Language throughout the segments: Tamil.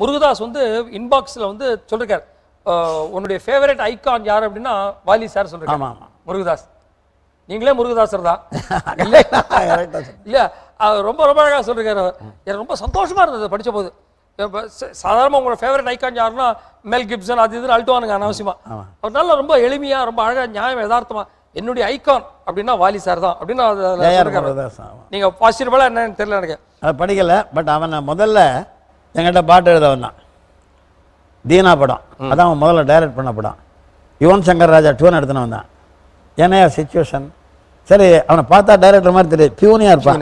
முருகதாஸ் வந்து இன்பாக்ஸில் வந்து சொல்லியிருக்கார் உன்னுடைய ஃபேவரட் ஐக்கான் யார் அப்படின்னா வாலி சார் சொல்கிறார் ஆமாம் ஆமாம் முருகதாஸ் நீங்களே முருகதாசர் தான் இல்லை ரொம்ப ரொம்ப அழகாக சொல்லியிருக்காரு எனக்கு ரொம்ப சந்தோஷமாக இருந்தது படித்த போது சாதாரணமாக உங்களோட ஃபேவரட் ஐக்கான் யாருன்னா மெல் கிப்சன் அது இதுன்னு அல்ட்டுவானுங்க அனாவசியமாக அதனால ரொம்ப எளிமையாக ரொம்ப அழகாக நியாயம் யதார்த்தமாக என்னுடைய ஐகான் அப்படின்னா வாலி சார் தான் அப்படின்னு நீங்க பாசிட்டிவா என்னன்னு தெரியல எனக்கு அதை படிக்கல பட் அவன் முதல்ல எங்கிட்ட பாட்டு எழுதவன் தான் தீனா படம் அதான் அவன் முதல்ல டைரக்ட் பண்ண படம் யுவன் சங்கர் ராஜா டூன் எடுத்துனவன் தான் ஏன்னா சுச்சுவேஷன் சரி அவனை பார்த்தா டைரக்டர் மாதிரி தெரியும் பியூனியாக இருப்பான்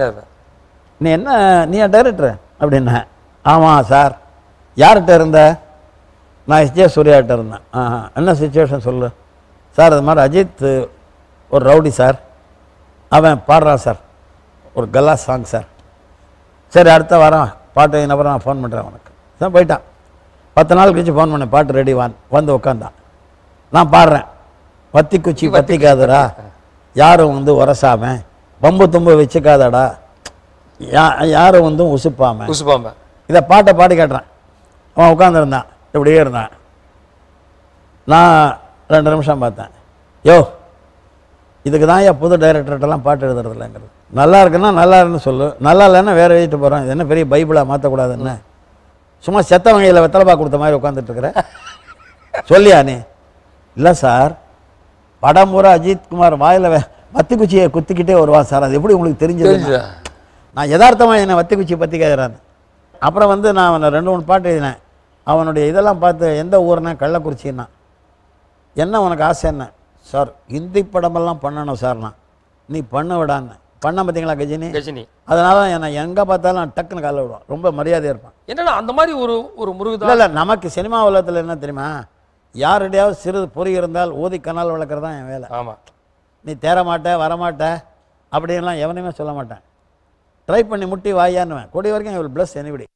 நீ என்ன நீயா டைரக்டர் அப்படின்னா ஆமாம் சார் யார்கிட்ட இருந்த நான் எஸ்ஜே சூர்யாட்ட இருந்தேன் ஆ என்ன சுச்சுவேஷன் சொல்லு சார் அது மாதிரி அஜித் ஒரு ரவுடி சார் அவன் பாடுறான் சார் ஒரு கல்லா சாங் சார் சரி அடுத்த வாரம் பாட்டு நபரம் நான் ஃபோன் பண்ணுறேன் உனக்கு தான் போயிட்டான் பத்து நாள் கழிச்சு ஃபோன் பண்ணேன் பாட்டு ரெடி வான் வந்து உட்காந்தான் நான் பாடுறேன் பத்தி குச்சி பத்திக்காதடா யாரும் வந்து உரசாம பம்பு தும்பு வச்சுக்காதடா யா யாரும் வந்து உசுப்பாம உசுப்பாம இதை பாட்டை பாடி காட்டுறான் அவன் உட்காந்துருந்தான் இப்படியே இருந்தான் நான் ரெண்டு நிமிஷம் பார்த்தேன் யோ இதுக்கு தான் ஏன் புது டைரக்டர்கிட்டலாம் பாட்டு எழுதுறதில்லங்கிறது நல்லா இருக்குன்னா நல்லா இருக்குன்னு சொல்லு நல்லா இல்லைன்னா வேறு எழுதிட்டு போகிறோம் இது என்ன பெரிய பைபிளாக மாற்றக்கூடாதுன்னு சும்மா செத்த வகையில் வெத்தலைப்பா கொடுத்த மாதிரி உட்காந்துட்ருக்குறேன் சொல்லியா நீ இல்லை சார் படம் பூரா அஜித்குமார் வாயில் வத்தி குச்சியை குத்திக்கிட்டே வருவான் சார் அது எப்படி உங்களுக்கு தெரிஞ்சது நான் யதார்த்தமாக என்னை வத்தி குச்சியை பற்றி கேட்குறாரு அப்புறம் வந்து நான் அவனை ரெண்டு மூணு பாட்டு எழுதினேன் அவனுடைய இதெல்லாம் பார்த்து எந்த ஊர்னா கள்ளக்குறிச்சின்னா என்ன உனக்கு ஆசை என்ன சார் ஹிந்தி படமெல்லாம் பண்ணணும் சார் நான் நீ பண்ண விடான்னு பண்ண பார்த்தீங்களா கஜினி கஜினி அதனால என்ன எங்கே பார்த்தாலும் நான் டக்குன்னு கால விடுவோம் ரொம்ப மரியாதையாக இருப்பான் என்னன்னா அந்த மாதிரி ஒரு ஒரு முருகன் இல்லை நமக்கு சினிமா உலகத்தில் என்ன தெரியுமா யாருடையாவது சிறிது பொறி இருந்தால் ஊதி கனால் வளர்க்குறது தான் என் வேலை ஆமாம் நீ தேரமாட்ட வரமாட்ட அப்படின்லாம் எவனையுமே சொல்ல மாட்டேன் ட்ரை பண்ணி முட்டி வாயான்னு கொடி வரைக்கும் ஐ ப்ளஸ் பிளஸ் எனிபடி